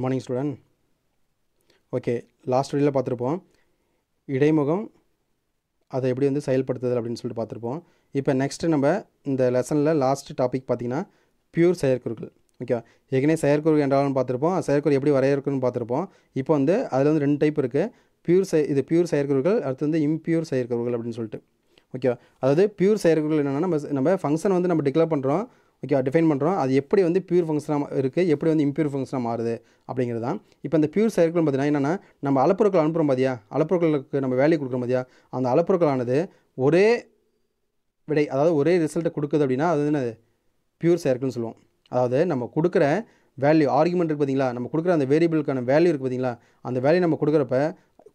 good morning student okay last ஸ்டடியில் பார்த்துருப்போம் இடைமுகம் அதை எப்படி வந்து செயல்படுத்துதல் அப்படின்னு சொல்லிட்டு பார்த்துருப்போம் இப்போ நெக்ஸ்ட்டு நம்ம இந்த லெசனில் லாஸ்ட் டாபிக் பார்த்திங்கன்னா பியூர் செயற்குறுகள் ஓகேவா ஏற்கனவே செயற்குறு என்றாலும் பார்த்துருப்போம் செயற்குறு எப்படி வரையறுக்குன்னு பார்த்துருப்போம் இப்போ வந்து அதில் வந்து ரெண்டு டைப் இருக்குது பியூர் செய் இது பியூர் செயற்குறுகள் அடுத்து வந்து இம்பியூர் செயற்குறுகள் அப்படின்னு சொல்லிட்டு ஓகேவா அதாவது பியூர் செயற்குறுகள் என்னென்னா நம்ம நம்ம ஃபங்க்ஷன் வந்து நம்ம டிக்ளேர் பண்ணுறோம் ஓகேவா டிஃபைன் பண்ணுறோம் அது எப்படி வந்து பியூர் ஃபங்க்ஷனாக இருக்குது எப்படி வந்து இம்பியூர் ஃபங்க்ஷனாக மாறுது அப்படிங்கிறது தான் இப்போ இந்த பியூர் சர்க்கிள்னு பார்த்தீங்கன்னா என்னென்னா நம்ம அலப்புறக்கள் அனுப்புகிறோம் பார்த்தியா அலப்புறக்களுக்கு நம்ம வேலையை கொடுக்குறோம் பார்த்தியா அந்த அலப்புறக்களானது ஒரே விடை அதாவது ஒரே ரிசல்ட்டை கொடுக்குது அப்படின்னா அது என்னது பியூர் சைக்கிள்னு சொல்லுவோம் அதாவது நம்ம கொடுக்குற வேல்யூ ஆர்குமெண்ட் இருக்குது பார்த்தீங்களா நம்ம கொடுக்குற அந்த வேரியபிளுக்கான வேல்யூ இருக்குது பார்த்தீங்களா அந்த வேல்யூ நம்ம கொடுக்குறப்ப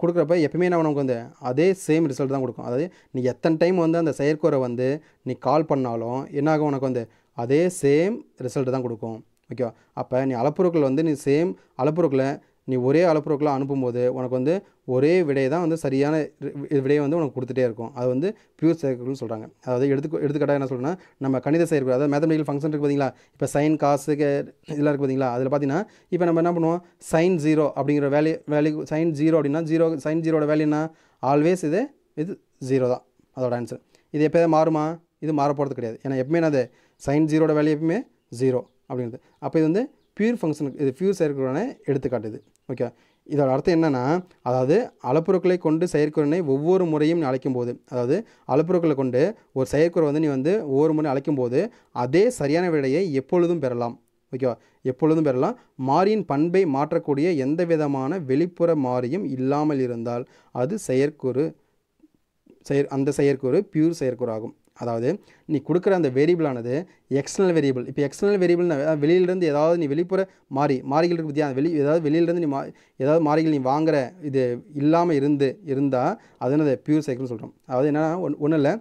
கொடுக்குறப்ப எப்பவுமே நான் உனக்கு வந்து அதே சேம் ரிசல்ட் தான் கொடுக்கும் அதாவது நீ எத்தனை டைம் வந்து அந்த செயற்கூரை வந்து நீ கால் பண்ணாலும் என்னாகும் உனக்கு வந்து அதே சேம் ரிசல்ட்டு தான் கொடுக்கும் ஓகேவா அப்போ நீ அளப்புறக்கள் வந்து நீ சேம் அளப்புறக்களை நீ ஒரே அளப்புறக்களை அனுப்பும்போது உனக்கு வந்து ஒரே விடையை தான் வந்து சரியான விடையை வந்து உனக்கு கொடுத்துட்டே இருக்கும் அது வந்து பியூர் செயற்கள்னு சொல்கிறாங்க அதாவது எடுத்து எடுத்துக்கிட்டால் என்ன சொல்கிறேன்னா நம்ம கணித செயற்கை அதாவது மேத்தமெட்டிக்கல் ஃபங்க்ஷன் இருக்குது பார்த்தீங்களா இப்போ சைன் காசுக்கு இதெல்லாம் இருக்குது பார்த்தீங்களா அதில் பார்த்தீங்கன்னா இப்போ நம்ம என்ன பண்ணுவோம் சைன் ஜீரோ அப்படிங்கிற வேல்யூ வேல்யூ சைன் ஜீரோ அப்படின்னா ஜீரோ சைன் ஜீரோட வேல்யூனா ஆல்வேஸ் இது இது ஜீரோ தான் அதோட ஆன்சர் இது எப்போதான் மாறுமா இது மாறப்போகிறது கிடையாது ஏன்னா எப்பவுமே நான் அது சைன் ஜீரோட வேல்யூ எப்பவுமே ஜீரோ அப்படிங்கிறது அப்போ இது வந்து பியூர் ஃபங்க்ஷனுக்கு இது பியூர் செயற்குறான எடுத்துக்காட்டுது ஓகே இதோட அர்த்தம் என்னென்னா அதாவது அளப்புறக்களை கொண்டு செயற்குறனை ஒவ்வொரு முறையும் நீ அழைக்கும் போது அதாவது அளப்புறக்களை கொண்டு ஒரு செயற்குறை வந்து நீ வந்து ஒவ்வொரு முறை அழைக்கும் போது அதே சரியான விடையை எப்பொழுதும் பெறலாம் ஓகேவா எப்பொழுதும் பெறலாம் மாறியின் பண்பை மாற்றக்கூடிய எந்த விதமான வெளிப்புற மாறியும் இல்லாமல் இருந்தால் அது செயற்குறு செயற் அந்த செயற்குறு பியூர் செயற்குறாகும் அதாவது நீ கொடுக்குற அந்த வேரியபிளானது எக்ஸ்டர்னல் வேரியபிள் இப்போ எக்ஸ்டர்னல் வேரியபிள்னா வெளியிலேருந்து ஏதாவது நீ வெளிப்புற மாறி மாறிகள் இருக்குது பற்றியா வெளி ஏதாவது வெளியிலேருந்து நீ மா ஏதாவது மாறிகள் நீ வாங்குற இது இல்லாமல் இருந்து இருந்தால் அது என்ன பியூர் சைக்கிள்னு சொல்கிறோம் அதாவது என்னென்னா ஒன் ஒன்றும் இல்லை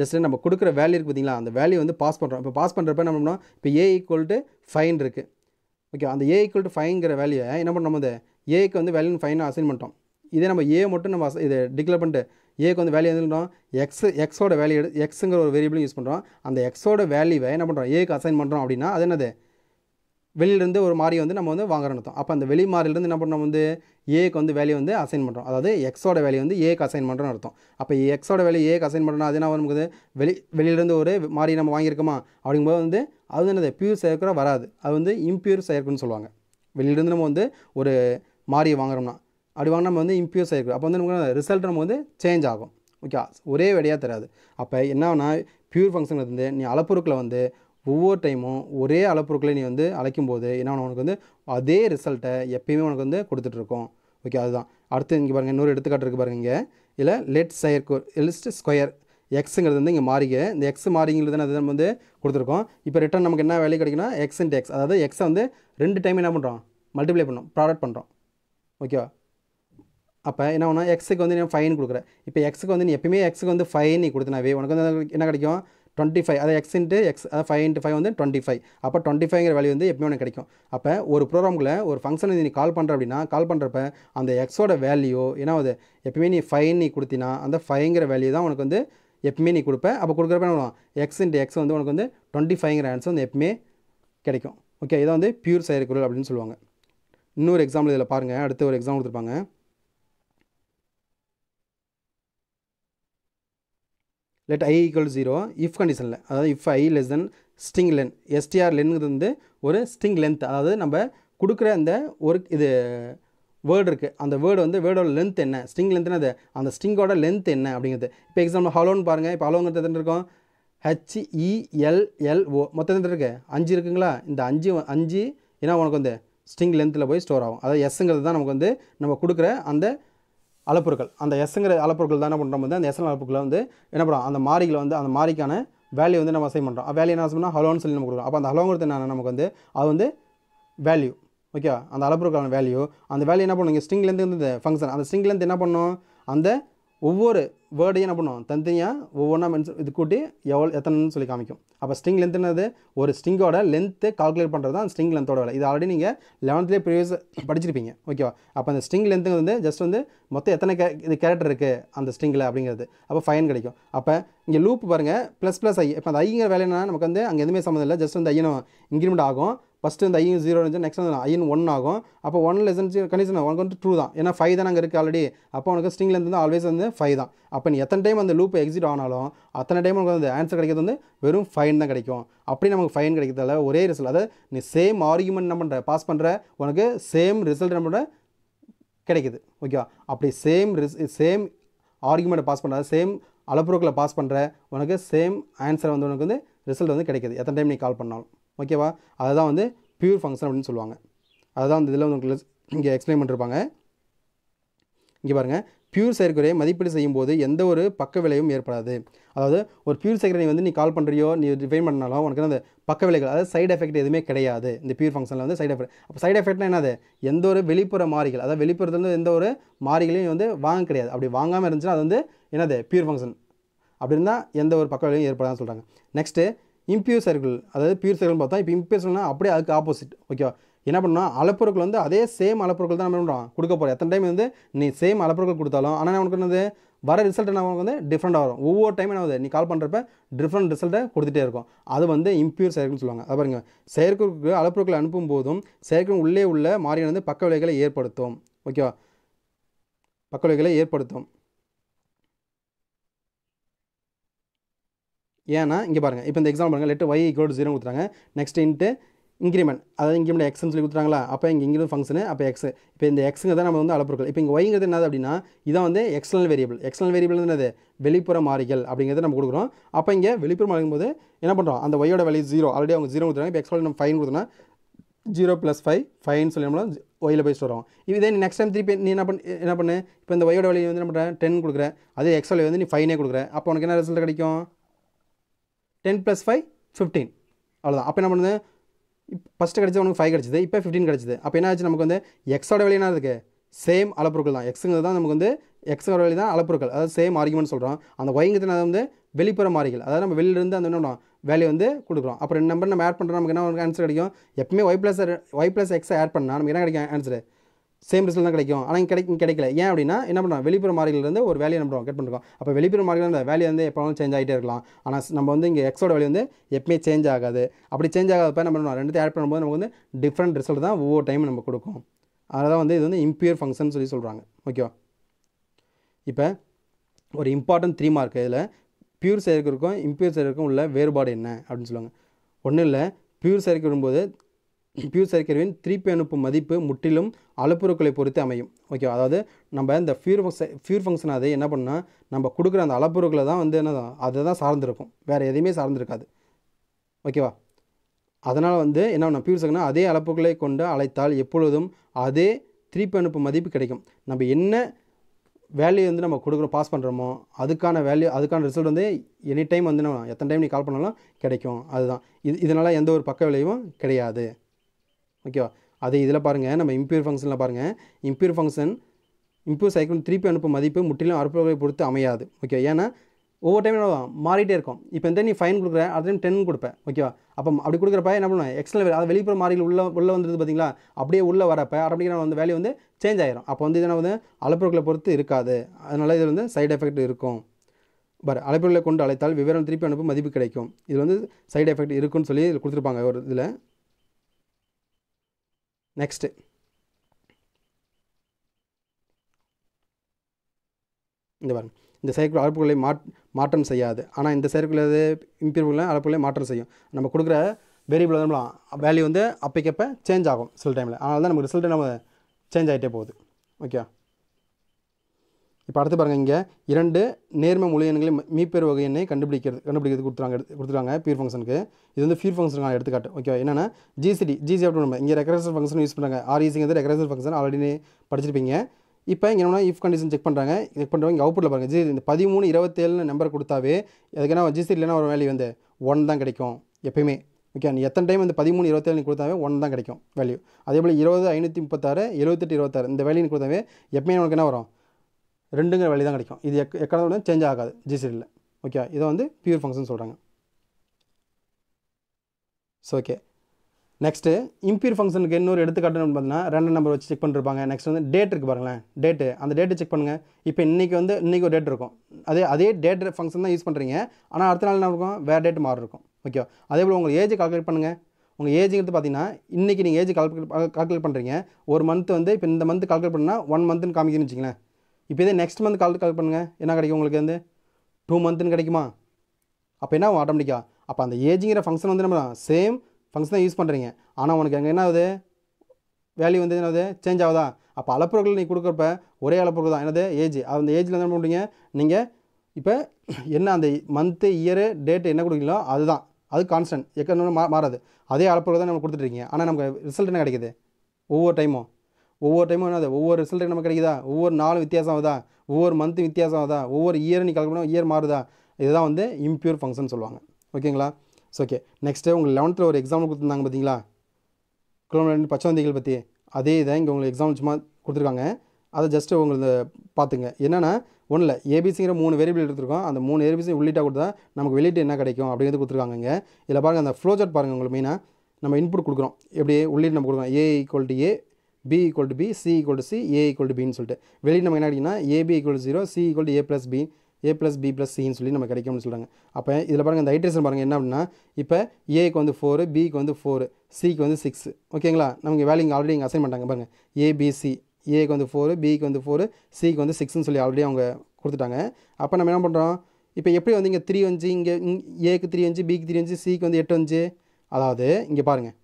ஜஸ்ட் நம்ம கொடுக்குற வேல்யூ இருக்குது பார்த்தீங்களா அந்த வேல்யூ வந்து பாஸ் பண்ணுறோம் இப்போ பாஸ் பண்ணுறப்ப என்ன பண்ணோம் இப்போ ஏ ஈக்குவல் டு ஃபைன் இருக்குது ஓகே அந்த ஏ ஈக்குவல் டு ஃபைங்கிற வேல்யூ என்ன பண்ணோம் அந்த ஏக்கு வந்து வேல்யூன்னு ஃபைனாக அசைன் பண்ணிட்டோம் இதே நம்ம ஏ மட்டும் நம்ம இதை டிக்ளேர் பண்ணிட்டு ஏக்கு வந்து வேல்யூ எழுதுகிறோம் எக்ஸ் எக்ஸோட வேல்யூ எடு எக்ஸுங்கிற ஒரு வேரியபிளும் யூஸ் பண்ணுறோம் அந்த எக்ஸோட வேல்யூவை என்ன பண்ணுறோம் ஏக்கு அசைன் பண்ணுறோம் அப்படின்னா அது என்னது வெளியிலேருந்து ஒரு மாறி வந்து நம்ம வந்து வாங்குறோம் அப்போ அந்த வெளி மாறிலிருந்து என்ன பண்ணுறோம் வந்து ஏக்கு வந்து வேல்யூ வந்து அசைன் பண்ணுறோம் அதாவது எக்ஸோட வேல்யூ வந்து ஏக்கு அசைன் பண்ணுறோம்னு அர்த்தம் அப்போ எக்ஸோட வேல்யூ ஏக்கு அசைன் பண்ணுறோம்னா அது என்ன வரும்போது வெளி வெளியிலேருந்து ஒரு மாறி நம்ம வாங்கியிருக்கோமா அப்படிங்கும்போது வந்து அது என்னது பியூர் செயற்கை வராது அது வந்து இம்பியூர் சேர்க்குன்னு சொல்லுவாங்க வெளியிலேருந்து நம்ம வந்து ஒரு மாறியை வாங்குறோம்னா அப்படி வாங்க நம்ம வந்து இம்ப்யூஸ் ஆகிருக்கும் அப்போ வந்து நமக்கு ரிசல்ட் நம்ம வந்து சேஞ்ச் ஆகும் ஓகே ஒரே வேலையாக தராது அப்போ என்னன்னா பியூர் ஃபங்க்ஷன் வந்து நீ அளப்பொருட்களை வந்து ஒவ்வொரு டைமும் ஒரே அளப்பொருட்களை நீ வந்து அழைக்கும் போது என்ன உனக்கு வந்து அதே ரிசல்ட்டை எப்பயுமே உனக்கு வந்து கொடுத்துட்ருக்கோம் ஓகே அதுதான் அடுத்து இங்கே பாருங்கள் இன்னொரு எடுத்துக்காட்டு இருக்குது பாருங்கள் இங்கே இல்லை லெட் சயர் லிஸ்ட் ஸ்கொயர் எக்ஸுங்கிறது வந்து இங்கே மாறிங்க இந்த எக்ஸ் மாறிங்கிறது அது நம்ம வந்து கொடுத்துருக்கோம் இப்போ ரிட்டன் நமக்கு என்ன வேலை கிடைக்குன்னா எக்ஸ் இன்ட் எக்ஸ் அதாவது எக்ஸை வந்து ரெண்டு டைம் என்ன பண்ணுறோம் மல்டிப்ளை பண்ணுறோம் ப்ராடக்ட் பண்ணுறோம் ஓகேவா அப்போ என்ன ஒன்று எக்ஸுக்கு வந்து நீ ஃபைன் கொடுக்குற இப்போ எக்ஸுக்கு வந்து நீ எப்பயுமே எக்ஸுக்கு வந்து ஃபைன் நீ கொடுத்தனாவே உனக்கு வந்து என்ன கிடைக்கும் டுவெண்ட்டி ஃபைவ் அதை எக்ஸ் இன்ட்டு எக்ஸ் அதாவது ஃபைவ் இன்ட்டு ஃபைவ் வந்து டுவெண்ட்டி ஃபைவ் அப்போ டுவெண்ட்டி ஃபைவ்ங்கிற வேல்யூ வந்து எப்பயுமே உனக்கு கிடைக்கும் அப்போ ஒரு ப்ரோக்ராமில் ஒரு ஃபங்க்ஷன் நீ கால் பண்ணுற அப்படின்னா கால் பண்ணுறப்ப அந்த எக்ஸோட வேல்யூ என்ன அது எப்பயுமே நீ ஃபைன் நீ கொடுத்தினா அந்த ஃபைங்கிற வேல்யூ தான் உனக்கு வந்து எப்பவுமே நீ கொடுப்பேன் அப்போ கொடுக்குறப்ப என்ன பண்ணுவோம் எக்ஸ் இன்ட்டு எக்ஸ் வந்து உனக்கு வந்து டுவெண்ட்டி ஃபைவ்ங்கிற ஆன்சர் வந்து எப்பயுமே கிடைக்கும் ஓகே இதை வந்து பியூர் செயற்குரல் அப்படின்னு சொல்லுவாங்க இன்னொரு எக்ஸாம்பிள் இதில் பாருங்கள் அடுத்து ஒரு எக்ஸாம் கொடுத்துருப்பாங்க let I equal zero if கண்டிஷனில் அதாவது if I less then string len STR லென்ங்கிறது வந்து ஒரு ஸ்டிங் லென்த் அதாவது நம்ம கொடுக்குற அந்த ஒரு இது வேர்டு இருக்குது அந்த வேர்டு வந்து வேர்டோட லென்த் என்ன ஸ்டிங் லென்த்னா அது அந்த ஸ்டிங்கோட லென்த் என்ன அப்படிங்கிறது இப்போ எக்ஸாம்பிள் ஹலோன்னு பாருங்கள் இப்போ ஹலோங்கிறது எத்தனை இருக்கும் ஹெச்இஎல்எல்ஓ e மொத்தம் எந்த இருக்குது அஞ்சு இருக்குங்களா இந்த அஞ்சு அஞ்சு ஏன்னா உனக்கு வந்து ஸ்டிங் லென்த்தில் போய் ஸ்டோர் ஆகும் அதாவது எஸ்ங்கிறது தான் நமக்கு வந்து நம்ம கொடுக்குற அந்த அளப்புருக்கள் அந்த எஸ்ங்கிற அளப்புருக்கள் தான் என்ன பண்ணுறோம் வந்து அந்த எஸ்எல் அளப்புக்களை வந்து என்ன பண்ணுறோம் அந்த மாறிகளை வந்து அந்த மாறிக்கான வேல்யூ வந்து நம்ம அசைன் பண்ணுறோம் வேல்யூ என்ன சொன்னால் ஹலோன்னு சொல்லி நம்ம கொடுக்குறோம் அப்போ அந்த ஹலோங்கிறது என்னென்னா நமக்கு வந்து அது வந்து வேல்யூ ஓகே அந்த அளப்புருக்கான வேல்யூ அந்த வேல்யூ என்ன பண்ணுவோம் இங்கே ஸ்ட்ரிங்லேருந்து இந்த ஃபங்க்ஷன் அந்த ஸ்ட்ரிங்லேருந்து என்ன பண்ணும் அந்த ஒவ்வொரு வேர்டையும் என்ன பண்ணுவோம் தனித்தனியாக ஒவ்வொன்றா மென்ஷன் இது கூட்டி எவ்வளோ எத்தனைன்னு சொல்லி காமிக்கும் அப்போ ஸ்ட்ரிங் லென்த் என்னது ஒரு ஸ்ட்ரிங்கோட லென்த்து கால்குலேட் பண்ணுறது தான் ஸ்ட்ரிங் லென்த்தோட வேலை இது ஆல்ரெடி நீங்கள் லெவன்த்லேயே ப்ரீவியஸ் படிச்சிருப்பீங்க ஓகேவா அப்போ அந்த ஸ்ட்ரிங் லென்த்து வந்து ஜஸ்ட் வந்து மொத்தம் எத்தனை கே இது கேரக்டர் இருக்குது அந்த ஸ்ட்ரிங்கில் அப்படிங்கிறது அப்போ ஃபைன் கிடைக்கும் அப்போ இங்கே லூப் பாருங்கள் ப்ளஸ் ப்ளஸ் ஐ இப்போ அந்த ஐங்கிற வேலைன்னா நமக்கு வந்து அங்கே எதுவுமே சம்மந்தம் இல்லை ஜஸ்ட் வந்து ஐயனும் இன்க்ரிமெண்ட் ஆகும் ஃபஸ்ட்டு இந்த ஐயும் ஜீரோ இருந்துச்சு நெக்ஸ்ட் வந்து ஐயன் ஒன் ஆகும் அப்போ ஒன் லெசன் கண்டிஷன் உனக்கு வந்து ட்ரூ தான் ஏன்னா ஃபைவ் தான் அங்கே இருக்குது ஆல்ரெடி அப்போ உனக்கு ஸ்ட்ரிங் இருந்து வந்து ஆல்வேஸ் வந்து ஃபைவ் தான் அப்போ நீ எத்தனை டைம் அந்த லூப் எக்ஸிட் ஆனாலும் அத்தனை டைம் உனக்கு வந்து ஆன்சர் கிடைக்கிறது வந்து வெறும் ஃபைன் தான் கிடைக்கும் அப்படி நமக்கு ஃபைன் கிடைக்கிறதால ஒரே ரிசல்ட் அதாவது நீ சேம் ஆர்குமெண்ட் என்ன பண்ணுற பாஸ் பண்ணுற உனக்கு சேம் ரிசல்ட் என்ன பண்ணுற கிடைக்குது ஓகேவா அப்படி சேம் ரிஸ் சேம் ஆர்குமெண்ட்டை பாஸ் பண்ணுற சேம் அளப்புறக்கில் பாஸ் பண்ணுற உனக்கு சேம் ஆன்சர் வந்து உனக்கு வந்து ரிசல்ட் வந்து கிடைக்கிது எத்தனை டைம் நீ கால் பண்ணாலும் ஓகேவா அதுதான் வந்து பியூர் ஃபங்க்ஷன் அப்படின்னு சொல்லுவாங்க அதுதான் வந்து இதில் வந்து இங்கே எக்ஸ்பிளைன் பண்ணிருப்பாங்க இங்கே பாருங்கள் பியூர் செயற்குறையை மதிப்பீடு செய்யும் போது எந்த ஒரு பக்க விலையும் ஏற்படாது அதாவது ஒரு பியூர் செயற்குறை வந்து நீ கால் பண்ணுறியோ நீ டிஃபைன் பண்ணாலும் உனக்கு அந்த பக்க விலைகள் அதாவது சைடு எஃபெக்ட் எதுவுமே கிடையாது இந்த பியூர் ஃபங்க்ஷனில் வந்து சைடு எஃபெக்ட் அப்போ சைடு எஃபெக்ட்னா என்னது எந்த ஒரு வெளிப்புற மாறிகள் அதாவது வெளிப்புறத்துலேருந்து எந்த ஒரு மாறிகளையும் வந்து வாங்க கிடையாது அப்படி வாங்காமல் இருந்துச்சுன்னா அது வந்து என்னது பியூர் ஃபங்க்ஷன் அப்படின்னா எந்த ஒரு பக்க விலையும் ஏற்படாதுன்னு சொல்கிறாங்க நெக்ஸ்ட்டு இம்பியூர் சர்க்கிள் அதாவது பியூர் சர்க்கிள்னு பார்த்தா இப்போ இம்பியூர் சர்க்கிள்னா அப்படியே அதுக்கு ஆப்போசிட் ஓகேவா என்ன பண்ணால் அலப்பொருட்கள் வந்து அதே சேம் அலப்பொருட்கள் தான் நம்ம பண்ணுறோம் கொடுக்க போகிறோம் எத்தனை டைம் வந்து நீ சேம் அலப்பொருட்கள் கொடுத்தாலும் ஆனால் உனக்கு வர ரிசல்ட் என்ன வந்து டிஃப்ரெண்ட்டாக வரும் ஒவ்வொரு டைம் என்ன நீ கால் பண்ணுறப்ப டிஃப்ரெண்ட் ரிசல்ட்டை கொடுத்துட்டே இருக்கும் அது வந்து இம்பியூர் சர்க்கிள்னு சொல்லுவாங்க அது பாருங்கள் செயற்கைக்கு அலப்புறக்களை அனுப்பும் போதும் செயற்கை உள்ளே உள்ள மாறியான வந்து பக்க விலைகளை ஏற்படுத்தும் ஓகேவா பக்க விலைகளை ஏற்படுத்தும் ஏன்னா இங்கே பாருங்கள் இப்போ இந்த எக்ஸாம் பாருங்கள் லெட்டர் ஒய் ஈக்குவல் ஜீரோ கொடுத்துறாங்க நெக்ஸ்ட் இன்ட்டு இன்க்ரிமெண்ட் அதாவது இன்க்ரிமெண்ட் எக்ஸ்னு சொல்லி கொடுத்துறாங்களா அப்போ இங்கே இங்கிருந்து ஃபங்க்ஷனு அப்போ எக்ஸ் இப்போ இந்த எக்ஸுங்க தான் நம்ம வந்து அளப்புறோம் இப்போ இங்கே ஒய்ங்கிறது என்னது அப்படின்னா இதான் வந்து எக்ஸ்டர்னல் வேரியபிள் எக்ஸ்டர்னல் வேரியபிள் என்னது வெளிப்புற மாறிகள் அப்படிங்கிறத நம்ம கொடுக்குறோம் அப்போ இங்கே வெளிப்புற மாறும்போது என்ன பண்ணுறோம் அந்த ஒய்யோட வேல்யூ ஜீரோ ஆல்ரெடி அவங்க ஜீரோ கொடுத்துறாங்க இப்போ எக்ஸ்ட்ரா நம்ம ஃபைன் கொடுத்தோன்னா ஜீரோ ப்ளஸ் ஃபைவ் ஃபைன்னு சொல்லி நம்மளும் ஒயில் போய் சொல்கிறோம் இதே நீ நெக்ஸ்ட் டைம் திருப்பி நீ என்ன பண்ண என்ன பண்ணு இப்போ இந்த ஒய்யோட வேல்யூ வந்து நம்ம டென் கொடுக்குற அதே எக்ஸ்எல் வந்து நீ ஃபைனே கொடுக்குற அப்போ உனக்கு என்ன ரிசல்ட் கிடைக்கும் டென் ப்ளஸ் ஃபைவ் ஃபிஃப்டீன் அவ்வளோதான் அப்போ என்ன பண்ணுது இப்போ ஃபஸ்ட்டு கிடச்சது உனக்கு ஃபைவ் கிடச்சிது இப்போ ஃபிஃப்டின் கிடச்சிது அப்போ என்ன ஆச்சு நமக்கு வந்து எக்ஸோட விலை என்ன இருக்குது சேம் அளப்பொருட்கள் தான் எக்ஸுங்கிறது தான் நமக்கு வந்து எக்ஸோட விலை தான் அளப்பொருட்கள் அதாவது சேம் ஆர்குமெண்ட் சொல்கிறோம் அந்த ஒய்ங்கிறது வந்து வெளிப்புற மாறிகள் அதாவது நம்ம வெளியிலேருந்து அந்த என்ன வேல்யூ வந்து கொடுக்குறோம் அப்புறம் ரெண்டு நம்பர் நம்ம ஆட் பண்ணுறோம் நமக்கு என்ன ஆன்சர் கிடைக்கும் எப்பவுமே ஒய் ப்ளஸ் ஒய் ப்ளஸ் எக்ஸை ஆட் பண்ணால் நமக்கு என்ன கிடைக்கும் ஆன்சர் சேம் ரிசல்ட் தான் கிடைக்கும் ஆனால் இங்கே கிடைக்கும் கிடைக்கல ஏன் அப்படின்னா என்ன பண்ணுறோம் வெளிப்புற மாறிலிருந்து ஒரு வேலையை நம்ம கட் பண்ணிருக்கோம் அப்போ வெளிப்புற மாறிலிருந்து வேலையை வந்து எப்போ சேஞ்ச் ஆகிட்டே இருக்கலாம் ஆனால் நம்ம வந்து இங்கே எக்ஸோட வேலையை வந்து எப்பயுமே சேஞ்ச் ஆகாது அப்படி சேஞ்ச் ஆகாதப்ப நம்ம பண்ணுவோம் ரெண்டுத்தையும் ஆட் பண்ணும்போது நமக்கு வந்து டிஃப்ரெண்ட் ரிசல்ட் தான் ஒவ்வொரு டைம் நம்ம கொடுக்கும் அதனால் வந்து இது வந்து இம்பியூர் ஃபங்க்ஷன் சொல்லி சொல்கிறாங்க ஓகேவா இப்போ ஒரு இம்பார்ட்டன்ட் த்ரீ மார்க் இதில் பியூர் செயற்கைக்கும் இம்பியூர் செயற்கைக்கும் உள்ள வேறுபாடு என்ன அப்படின்னு சொல்லுவாங்க ஒன்றும் இல்லை பியூர் செயற்கை வரும்போது பியூர் செயற்கருவின் திருப்பி அனுப்பும் மதிப்பு முற்றிலும் அளப்புருக்களை பொறுத்து அமையும் ஓகே அதாவது நம்ம இந்த ஃபியூர் ஃபியூர் ஃபங்க்ஷன் அதை என்ன பண்ணால் நம்ம கொடுக்குற அந்த அளப்புருக்களை தான் வந்து என்ன அதை தான் சார்ந்திருக்கும் வேறு எதையுமே சார்ந்திருக்காது ஓகேவா அதனால் வந்து என்ன பண்ண பியூர் அதே அளப்புகளை கொண்டு அழைத்தால் எப்பொழுதும் அதே திருப்பி அனுப்பும் மதிப்பு கிடைக்கும் நம்ம என்ன வேல்யூ வந்து நம்ம கொடுக்குறோம் பாஸ் பண்ணுறோமோ அதுக்கான வேல்யூ அதுக்கான ரிசல்ட் வந்து எனி டைம் வந்து நம்ம எத்தனை டைம் நீ கால் பண்ணாலும் கிடைக்கும் அதுதான் இது இதனால் எந்த ஒரு பக்க விளைவும் கிடையாது ஓகேவா அது இதில் பாருங்கள் நம்ம இம்பியூர் ஃபங்க்ஷனில் பாருங்கள் இம்பியூர் ஃபங்க்ஷன் இம்பியூர் சைக்கிள் திருப்பி அனுப்பும் மதிப்பு முற்றிலும் அறுப்புகளை பொறுத்து அமையாது ஓகே ஏன்னா ஒவ்வொரு டைம் என்ன மாறிட்டே இருக்கும் இப்போ இந்த நீ ஃபைன் கொடுக்குற அடுத்த டைம் டென் கொடுப்பேன் ஓகேவா அப்போ அப்படி கொடுக்குறப்ப என்ன பண்ணுவேன் எக்ஸ்டல் அதாவது வெளிப்புற மாறிகள் உள்ள உள்ளே வந்துருது பார்த்தீங்களா அப்படியே உள்ளே வரப்போ அப்படிங்கிற வந்து வேலையை வந்து சேஞ்ச் ஆகிரும் அப்போ வந்து இதனால் வந்து அழைப்புகளை பொறுத்து இருக்காது அதனால் இதில் வந்து சைடு எஃபெக்ட் இருக்கும் பர் அழைப்புகளை கொண்டு அழைத்தால் விவரம் திருப்பி அனுப்பும் மதிப்பு கிடைக்கும் இது வந்து சைடு எஃபெக்ட் இருக்குன்னு சொல்லி கொடுத்துருப்பாங்க ஒரு இதில் நெக்ஸ்ட்டு இந்த பாருங்க இந்த செயற்குழு அழப்புகளை மா மாற்றம் செய்யாது ஆனால் இந்த செயற்குழு இம்ப்ரூவ்களை அளப்புகளை மாற்றம் செய்யும் நம்ம கொடுக்குற வேரியபிள் வந்து வேல்யூ வந்து அப்பைக்கப்போ சேஞ்ச் ஆகும் சில டைமில் அதனால தான் நமக்கு ரிசல்ட்டு நம்ம சேஞ்ச் ஆகிட்டே போகுது ஓகே இப்போ அடுத்து பாருங்கள் இங்கே இரண்டு நேர்ம முழு எண்களை மீப்பெரு வகை எண்ணை கண்டுபிடிக்கிறது கண்டுபிடிக்கிறது கொடுத்துறாங்க கொடுத்துருக்காங்க பியூர் ஃபங்க்ஷனுக்கு இது வந்து பியூர் ஃபங்க்ஷனுக்கான எடுத்துக்காட்டு ஓகே என்னென்னா ஜிசிடி ஜிசி அப்படின்னு நம்ம இங்கே ரெக்ரசர் ஃபங்க்ஷன் யூஸ் பண்ணுறாங்க ஆர்இசிங்கிறது ரெக்ரசர் ஃபங்க்ஷன் ஆல்ரெடி படிச்சிருப்பீங்க இப்போ இங்கே என்ன இஃப் கண்டிஷன் செக் பண்ணுறாங்க செக் பண்ணுறவங்க இங்கே அவுட்புட்டில் பாருங்கள் ஜி இந்த பதிமூணு இருபத்தேழு நம்பர் கொடுத்தாவே ஜிசி இல்லைன்னா ஒரு வேல்யூ வந்து ஒன் தான் கிடைக்கும் எப்பயுமே ஓகே நீ எத்தனை டைம் இந்த பதிமூணு இருபத்தேழு கொடுத்தாவே ஒன் தான் கிடைக்கும் வேல்யூ அதே போல் இருபது ஐநூற்றி முப்பத்தாறு எழுபத்தெட்டு இருபத்தாறு இந்த வேல்யூ கொடுத்தாவே எப்பயுமே உனக்கு என்ன வரும் ரெண்டுங்கிற வழி தான் கிடைக்கும் இது எக் உடனே சேஞ்ச் ஆகாது ஜிசிடியில் ஓகே இதை வந்து பியூர் ஃபங்க்ஷன் சொல்கிறாங்க ஸோ ஓகே நெக்ஸ்ட்டு இம்பியூர் ஃபங்க்ஷனுக்கு இன்னொரு எடுத்துக்காட்டு பார்த்தீங்கன்னா ரெண்டு நம்பர் வச்சு செக் பண்ணிருப்பாங்க நெக்ஸ்ட் வந்து டேட் இருக்குது பாருங்களேன் டேட்டு அந்த டேட்டை செக் பண்ணுங்கள் இப்போ இன்றைக்கி வந்து இன்றைக்கி ஒரு டேட் இருக்கும் அதே அதே டேட் ஃபங்க்ஷன் தான் யூஸ் பண்ணுறீங்க ஆனால் அடுத்த நாள் என்ன இருக்கும் வேறு டேட் மாறி இருக்கும் ஓகே அதே போல் உங்கள் ஏஜ் கால்குலேட் பண்ணுங்கள் உங்கள் ஏஜுங்கிறது பார்த்தீங்கன்னா இன்றைக்கி நீங்கள் ஏஜ் கால்குலேட் கால்குலேட் பண்ணுறீங்க ஒரு மந்த் வந்து இப்போ இந்த மந்த் கால்குலேட் பண்ணால் ஒன் மந்த்துன்னு காமிக்கணும்னு வச்சிங்களேன் இப்போ இதே நெக்ஸ்ட் மந்த் கால் கால் பண்ணுங்கள் என்ன கிடைக்கும் உங்களுக்கு வந்து டூ மந்த்துன்னு கிடைக்குமா அப்போ என்ன ஆட்டோமேட்டிக்காக அப்போ அந்த ஏஜிங்கிற ஃபங்க்ஷன் வந்து நம்ம சேம் ஃபங்க்ஷன் தான் யூஸ் பண்ணுறீங்க ஆனால் உனக்கு அங்கே என்ன ஆகுது வேல்யூ வந்து என்னது சேஞ்ச் ஆகுதா அப்போ அளப்புறக்கள் நீ கொடுக்குறப்ப ஒரே அளப்புறக்கு தான் என்னது ஏஜ் அந்த ஏஜில் என்ன பண்ணுறீங்க நீங்கள் இப்போ என்ன அந்த மந்த்து இயரு டேட்டு என்ன கொடுக்கீங்களோ அதுதான் அது கான்ஸ்டன்ட் எக்கன்னு மா மாறாது அதே அளப்புறக்கு தான் நம்ம கொடுத்துட்ருக்கீங்க ஆனால் நமக்கு ரிசல்ட் என்ன கிடைக்குது ஒவ்வொரு டைமும் ஒவ்வொரு டைமும் என்னது ஒவ்வொரு ரிசல்ட் நமக்கு கிடைக்குதா ஒவ்வொரு நாளும் வித்தியாசம் ஆகுதா ஒவ்வொரு மந்த்து வித்தியாசம் ஆகுதா ஒவ்வொரு இயர் நீ கலக்கணும் இயர் மாறுதா இதுதான் வந்து இம்ப்யூர் ஃபங்க்ஷன் சொல்லுவாங்க ஓகேங்களா ஸோ ஓகே நெக்ஸ்ட்டு உங்களுக்கு லெவன்த்தில் ஒரு எக்ஸாம்பிள் கொடுத்துருந்தாங்க பார்த்தீங்களா கிலோமீட்டர் பச்சவந்திகள் பற்றி அதே இதை இங்கே உங்களுக்கு எக்ஸாம்பிள் சும்மா கொடுத்துருக்காங்க அதை ஜஸ்ட்டு உங்களுக்கு பார்த்துங்க என்னென்னா ஒன்றில் ஏபிசிங்கிற மூணு வேரியபிள் எடுத்துருக்கோம் அந்த மூணு ஏபிசி உள்ளிட்டா கொடுத்தா நமக்கு வெளியிட்டு என்ன கிடைக்கும் அப்படிங்கிறது கொடுத்துருக்காங்க இங்கே இதில் பாருங்கள் அந்த ஃப்ளோ சார்ட் பாருங்கள் உங்களுக்கு மெயினாக நம்ம இன்புட் கொடுக்குறோம் எப்படி உள்ளிட்டு நம்ம கொடுக்குறோம் A equal to A B equal to B C equal to C A equal to பின்னு சொல்லிட்டு வெளியே நம்ம என்ன கிடைக்குன்னா AB equal to zero C equal to A plus B A plus B plus சின்னு சொல்லி நம்ம கிடைக்கும்னு சொல்கிறாங்க அப்போ இதில் பாருங்கள் இந்த ஹைட்ரேஷன் பாருங்கள் என்ன அப்படின்னா இப்போ ஏக்கு வந்து ஃபோர் பிக்கு வந்து ஃபோர் சிக்கு வந்து சிக்ஸ் ஓகேங்களா நமக்கு வேலை இங்கே ஆல்ரெடி இங்கே அசைன் பண்ணிட்டாங்க பாருங்கள் ஏபிசி ஏக்கு வந்து ஃபோர் பிக்கு வந்து ஃபோர் சிக்கு வந்து சிக்ஸ்னு சொல்லி ஆல்ரெடி அவங்க கொடுத்துட்டாங்க அப்போ நம்ம என்ன பண்ணுறோம் இப்போ எப்படி வந்து இங்கே த்ரீ அஞ்சு இங்கே ஏக்கு த்ரீ அஞ்சு பிக்கு த்ரீ அஞ்சு சிக்கு வந்து எட்டு அஞ்சு அதாவது இங்கே பாருங்கள்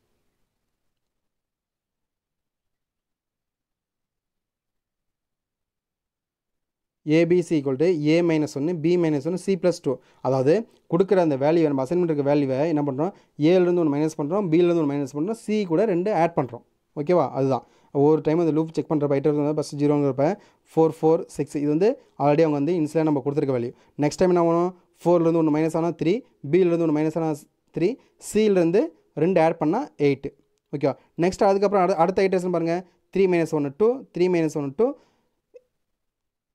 ABC equal to A minus ஒன்று பி மைனஸ் ஒன்று சி ப்ளஸ் டூ அதாவது கொடுக்குற அந்த வேல்யூ நம்ம அசைன்மெண்ட் இருக்க வேல்யூவை என்ன பண்ணுறோம் ஏலேருந்து ஒன்று மைனஸ் பண்ணுறோம் பிலேருந்து ஒன்று மைனஸ் பண்ணுறோம் சி கூட ரெண்டு ஆட் பண்ணுறோம் ஓகேவா அதுதான் ஒவ்வொரு டைம் அந்த லூப் செக் பண்ணுறப்ப ஐட்டம் வந்து ஃபஸ்ட் ஜீரோங்கிறப்ப ஃபோர் ஃபோர் சிக்ஸ் இது வந்து ஆல்ரெடி அவங்க வந்து இன்சிலாக நம்ம கொடுத்துருக்க வேல்யூ நெக்ஸ்ட் டைம் என்ன ஆகணும் ஃபோர்லேருந்து ஒன்று மைனஸ் ஆனால் த்ரீ பிலேருந்து ஒன்று மைனஸ் ஆனால் த்ரீ சியிலேருந்து ரெண்டு ஆட் பண்ணால் எயிட்டு ஓகேவா நெக்ஸ்ட் அதுக்கப்புறம் அடுத்த ஐட்டர்ஸ்னு பாருங்கள் த்ரீ மைனஸ் ஒன்று டூ த்ரீ மைனஸ் ஒன்று டூ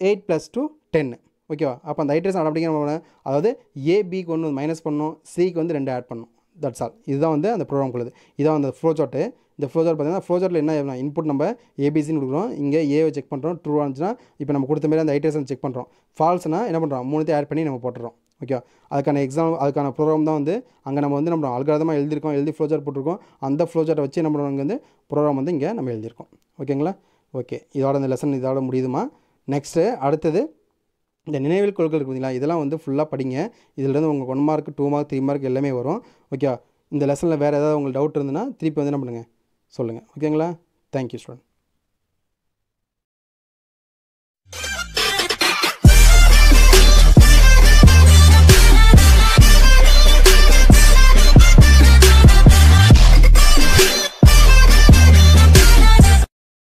எயிட் ப்ளஸ் டூ டென்னு ஓகேவா அப்போ அந்த ஹைட்ரேஷன் ஆட்டோமேட்டிக்காக நம்ம அதாவது ஏபிக்கு ஒன்று மைனஸ் பண்ணணும் சிக்கு வந்து ரெண்டு ஆட் பண்ணும் தட்ஸ் ஆல் இதுதான் வந்து அந்த ப்ரோக்ராம் உள்ளது இதான் அந்த ஃப்ளோ சார்ட்டு இந்த ஃப்ளோ சார்ட் பார்த்தீங்கன்னா ஃப்ளோ சார்ட்டில் என்ன இன்புட் நம்ம ஏபிசின்னு கொடுக்குறோம் இங்கே ஏவை செக் பண்ணுறோம் ட்ரூ ஆனிச்சுன்னா இப்போ நம்ம கொடுத்த மாதிரி அந்த ஹைட்ரேஷன் செக் பண்ணுறோம் ஃபால்ஸ்னால் என்ன பண்ணுறோம் மூணுத்தையும் ஆட் பண்ணி நம்ம போட்டுறோம் ஓகேவா அதுக்கான எக்ஸாம் அதுக்கான ப்ரோக்ராம் தான் வந்து அங்கே நம்ம வந்து நம்ம அல்காரதமாக எழுதியிருக்கோம் எழுதி ஃப்ளோ சார்ட் போட்டிருக்கோம் அந்த ஃப்ளோ சார்ட்டை வச்சு நம்ம வந்து ப்ரோக்ராம் வந்து இங்கே நம்ம எழுதியிருக்கோம் ஓகேங்களா ஓகே இதோட அந்த லெசன் இதோட முடியுதுமா நெக்ஸ்ட்டு அடுத்தது இந்த நினைவில் கொள்கை இருக்குது இதெல்லாம் வந்து ஃபுல்லாக படிங்க இதிலேருந்து உங்களுக்கு one mark two mark three mark எல்லாமே வரும் ஓகே இந்த லெசனில் வேறு ஏதாவது உங்களுக்கு டவுட் இருந்ததுன்னா திருப்பி வந்து என்ன பண்ணுங்கள் சொல்லுங்கள் ஓகேங்களா தேங்க்யூ ஸ்டூடெண்ட்